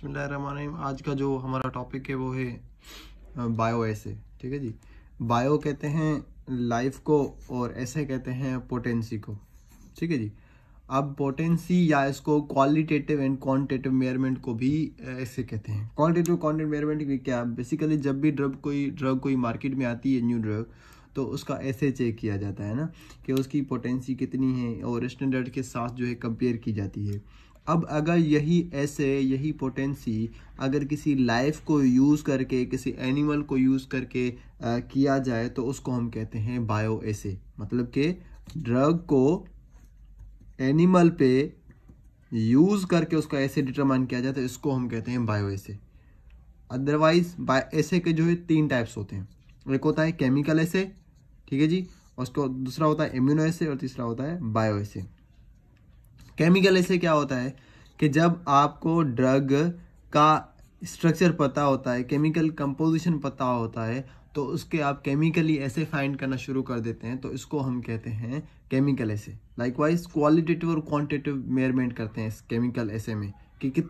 बसमीम आज का जो हमारा टॉपिक है वो है बायो ऐसे ठीक है जी बायो कहते हैं लाइफ को और ऐसे कहते हैं पोटेंसी को ठीक है जी अब पोटेंसी या इसको क्वालिटेटिव एंड क्वान्टिटिव मेयरमेंट को भी ऐसे कहते हैं क्वालिटेटिव क्वान्टिटिव मेयरमेंट क्या बेसिकली जब भी ड्रग कोई ड्रग कोई मार्केट में आती है न्यू ड्रग तो उसका ऐसे चेक किया जाता है ना कि उसकी पोटेंसी कितनी है और स्टैंडर्ड के साथ जो है कंपेयर की जाती है अब अगर यही ऐसे यही पोटेंसी अगर किसी लाइफ को यूज़ करके किसी एनिमल को यूज़ करके आ, किया जाए तो उसको हम कहते हैं बायो ऐसे मतलब कि ड्रग को एनिमल पे यूज़ करके उसका ऐसे डिटरमाइन किया जाए तो इसको हम कहते हैं बायो ऐसे अदरवाइज ऐसे के जो है तीन टाइप्स होते हैं एक होता है केमिकल ऐसे ठीक है जी और दूसरा होता है इम्यूनो ऐसे और तीसरा होता है बायो ऐसे केमिकल ऐसे क्या होता है कि जब आपको ड्रग का स्ट्रक्चर पता होता है केमिकल कंपोजिशन पता होता है तो उसके आप केमिकली ऐसे फाइंड करना शुरू कर देते हैं तो इसको हम कहते हैं केमिकल ऐसे लाइकवाइज क्वालिटेटिव और क्वांटिटेटिव मेयरमेंट करते हैं इस केमिकल ऐसे में कि कित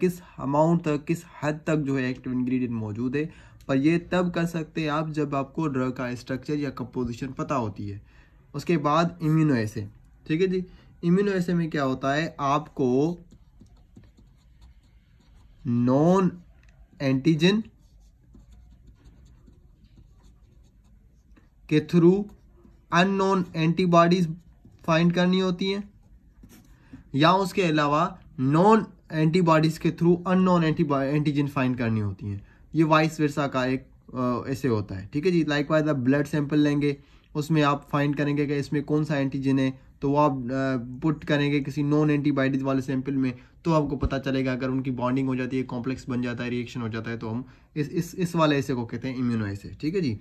किस अमाउंट तक किस हद तक जो है एक्टिव इंग्रेडिएंट मौजूद है पर ये तब कर सकते हैं आप जब आपको ड्रग का स्ट्रक्चर या कंपोजिशन पता होती है उसके बाद इम्यूनो ऐसे ठीक है जी इम्यूनो ऐसे में क्या होता है आपको नॉन एंटीजन के थ्रू अननोन एंटीबॉडीज फाइंड करनी होती हैं या उसके अलावा नॉन एंटीबॉडीज के थ्रू अननोन एंटीजन फाइंड करनी होती हैं ये वाइस वर्सा का एक ऐसे होता है ठीक है जी लाइक वाइज आप ब्लड सैंपल लेंगे उसमें आप फाइंड करेंगे कि इसमें कौन सा एंटीजन है तो वो आप पुट करेंगे किसी नॉन एंटीबायोटिक वाले सैंपल में तो आपको पता चलेगा अगर उनकी बॉन्डिंग हो जाती है कॉम्प्लेक्स बन जाता है रिएक्शन हो जाता है तो हम इस इस इस वाले ऐसे को कहते हैं इम्यूनो ऐसे ठीक है जी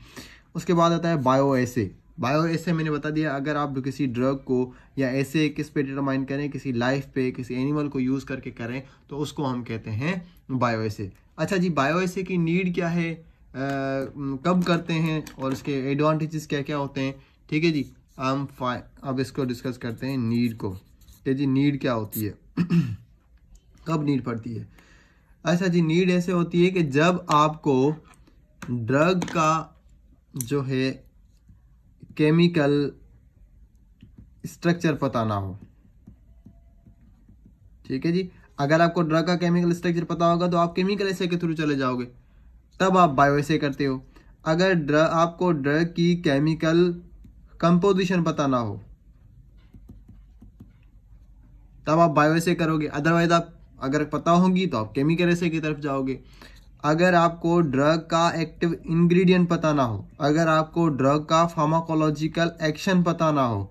उसके बाद आता है बायो ऐसे बायो ऐसे मैंने बता दिया अगर आप किसी ड्रग को या ऐसे किस पे डिटरमाइन करें किसी लाइफ पे किसी एनिमल को यूज़ करके करें तो उसको हम कहते हैं बायो ऐसे अच्छा जी बायो ऐसे की नीड क्या है कब करते हैं और इसके एडवांटेजेस क्या क्या होते हैं ठीक है जी हम फाइ अब इसको डिस्कस करते हैं नीड को ठीक है जी नीड क्या होती है कब नीड पड़ती है अच्छा जी नीड ऐसे होती है कि जब आपको ड्रग का जो है केमिकल स्ट्रक्चर पता ना हो ठीक है जी अगर आपको ड्रग का केमिकल स्ट्रक्चर पता होगा तो आप केमिकल ऐसे के थ्रू चले जाओगे तब आप बायो से करते हो अगर ड्र, आपको ड्रग की केमिकल कंपोजिशन पता ना हो तब आप बायो से करोगे अदरवाइज आप अगर पता होगी तो आप केमिकल ऐसे की तरफ जाओगे अगर आपको ड्रग का एक्टिव इंग्रेडिएंट पता ना हो अगर आपको ड्रग का फार्माकोलॉजिकल एक्शन पता ना हो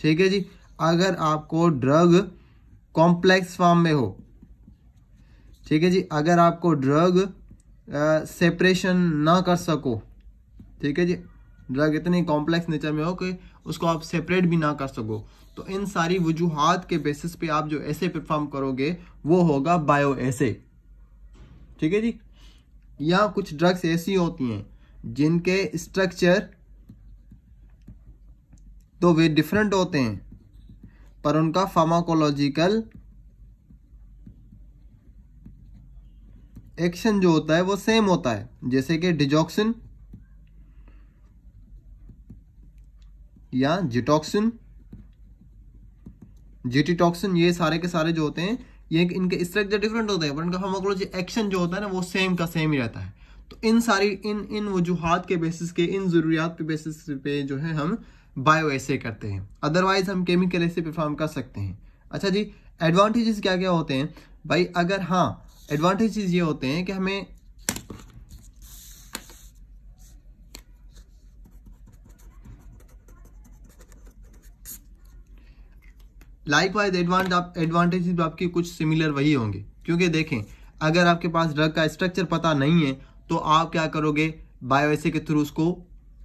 ठीक है जी अगर आपको ड्रग कॉम्प्लेक्स फॉर्म में हो ठीक है जी अगर आपको ड्रग सेपरेशन ना कर सको ठीक है जी ड्रग इतनी कॉम्प्लेक्स नेचर में हो कि उसको आप सेपरेट भी ना कर सको तो इन सारी वजूहत के बेसिस पे आप जो ऐसे परफॉर्म करोगे वो होगा बायो ऐसे ठीक है जी या कुछ ड्रग्स ऐसी होती हैं जिनके स्ट्रक्चर तो वे डिफरेंट होते हैं पर उनका फार्माकोलॉजिकल एक्शन जो होता है वो सेम होता है जैसे कि डिजॉक्सिन या जिटॉक्सिन जिटिटॉक्सिन ये सारे के सारे जो होते हैं ये इनके स्ट्रक्चर डिफरेंट होते हैं पर इनका फार्माकोलॉजी एक्शन जो होता है ना वो सेम का सेम ही रहता है तो इन सारी इन इन वजूहत के बेसिस के इन ज़रूरियात के बेसिस पे जो है हम बायो ऐसे करते हैं अदरवाइज हम केमिकल ऐसे परफॉर्म कर सकते हैं अच्छा जी एडवांटेजेस क्या क्या होते हैं भाई अगर हाँ एडवांटेजेस ये होते हैं कि हमें लाइक वाइज एडवांटेज आपके कुछ सिमिलर वही होंगे क्योंकि देखें अगर आपके पास ड्रग का स्ट्रक्चर पता नहीं है तो आप क्या करोगे बायोएसे के थ्रू उसको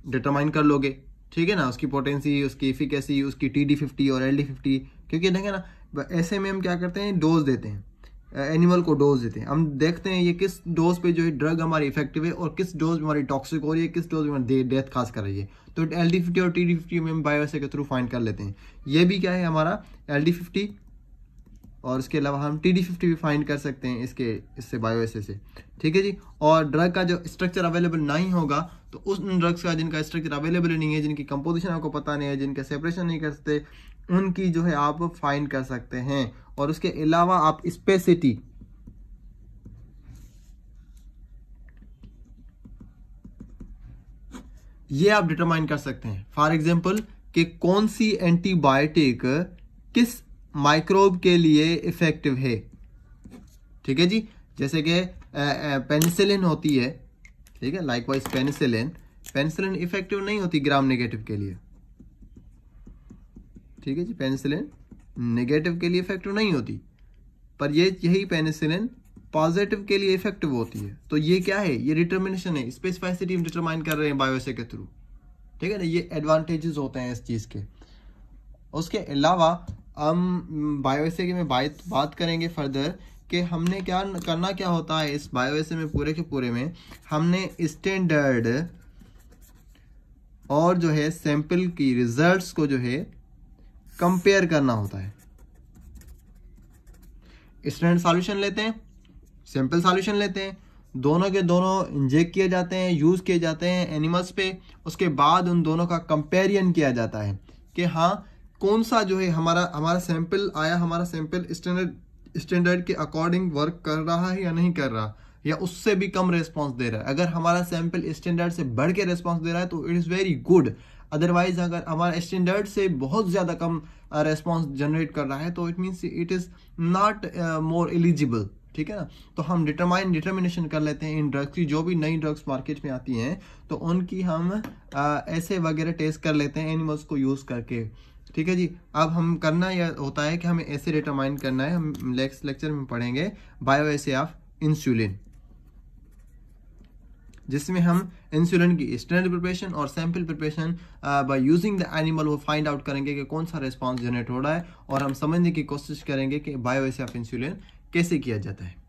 डिटरमाइन कर लोगे ठीक है ना उसकी पोटेंसी उसकी इफिकेसी उसकी टी डी फिफ्टी और एल डी फिफ्टी क्योंकि देखें ना ऐसे में हम क्या करते हैं डोज देते हैं एनिमल को डोज देते हैं हम देखते हैं ये किस डोज पे जो है ड्रग हमारी इफेक्टिव है और किस डोज में हमारी टॉक्सिक हो रही है किस डोज में हमारी डेथ खास कर रही है तो एल डी फिफ्टी और टी डी फिफ्टी में हम बायोसे के थ्रू फाइंड कर लेते हैं ये भी क्या है हमारा एल डी फिफ्टी और इसके अलावा हम टी डी फिफ्टी भी फाइंड कर सकते हैं इसके इससे बायोसे से ठीक है जी और ड्रग का जो स्ट्रक्चर अवेलेबल नहीं होगा तो उस ड्रग्स का जिनका स्ट्रक्चर अवेलेबल नहीं है जिनकी कंपोजिशन आपको पता नहीं है जिनका सेपरेशन नहीं कर सकते उनकी जो है आप फाइंड कर सकते हैं और उसके अलावा आप स्पेसिटी ये आप डिटरमाइन कर सकते हैं फॉर एग्जाम्पल कि कौन सी एंटीबायोटिक किस माइक्रोब के लिए इफेक्टिव है ठीक है जी जैसे कि पेनिसिलिन होती है ठीक है likewise penicillin penicillin effective नहीं होती ग्राम नेगेटिव के लिए ठीक है जी पेनिसिलिन नेगेटिव के लिए इफेक्टिव नहीं होती पर ये यही पेनिसिलिन पॉजिटिव के लिए इफेक्टिव होती है तो ये क्या है ये डिटर्मिनेशन है स्पेसिफाइसिटी हम डिटरमाइन कर रहे हैं बायोसे के थ्रू ठीक है ना ये एडवांटेजेस होते हैं इस चीज़ के उसके अलावा हम बायोसे के में बात करेंगे फर्दर कि हमने क्या करना क्या होता है इस बायोसे में पूरे के पूरे में हमने स्टैंडर्ड और जो है सैंपल की रिजल्ट्स को जो है कंपेयर करना होता है स्टैंड सॉल्यूशन लेते हैं सिंपल सॉल्यूशन लेते हैं दोनों के दोनों इंजेक्ट किए जाते हैं यूज़ किए जाते हैं एनिमल्स पे उसके बाद उन दोनों का कंपेरिजन किया जाता है कि हाँ कौन सा जो है हमारा हमारा सैंपल आया हमारा सैंपल स्टैंडर्ड स्टैंडर्ड के अकॉर्डिंग वर्क कर रहा है या नहीं कर रहा या उससे भी कम रेस्पॉन्स दे रहा है अगर हमारा सैंपल स्टैंडर्ड से बढ़ के रेस्पॉन्स दे रहा है तो it is very good otherwise अगर हमारा स्टैंडर्ड से बहुत ज़्यादा कम रेस्पॉन्स जनरेट कर रहा है तो it means it is not more eligible ठीक है ना तो हम डिटरमाइन डिटर्मिनेशन कर लेते हैं इन ड्रग्स की जो भी नई ड्रग्स मार्केट में आती हैं तो उनकी हम ऐसे वगैरह टेस्ट कर लेते हैं एनिमल्स को यूज़ करके ठीक है जी अब हम करना यह होता है कि हमें ऐसे डिटरमाइन करना है हम नेक्स्ट लेक्चर में पढ़ेंगे बायो ऐसे ऑफ इंसुलिन जिसमें हम इंसुलिन की स्टैंडर्ड प्रिपरेशन और sample preparation by using the animal वो फाइंड आउट करेंगे कि कौन सा रिस्पॉन्स जनरेट हो रहा है और हम समझने की कोशिश करेंगे कि बायोएसे ऑफ इंसुलिन कैसे किया जाता है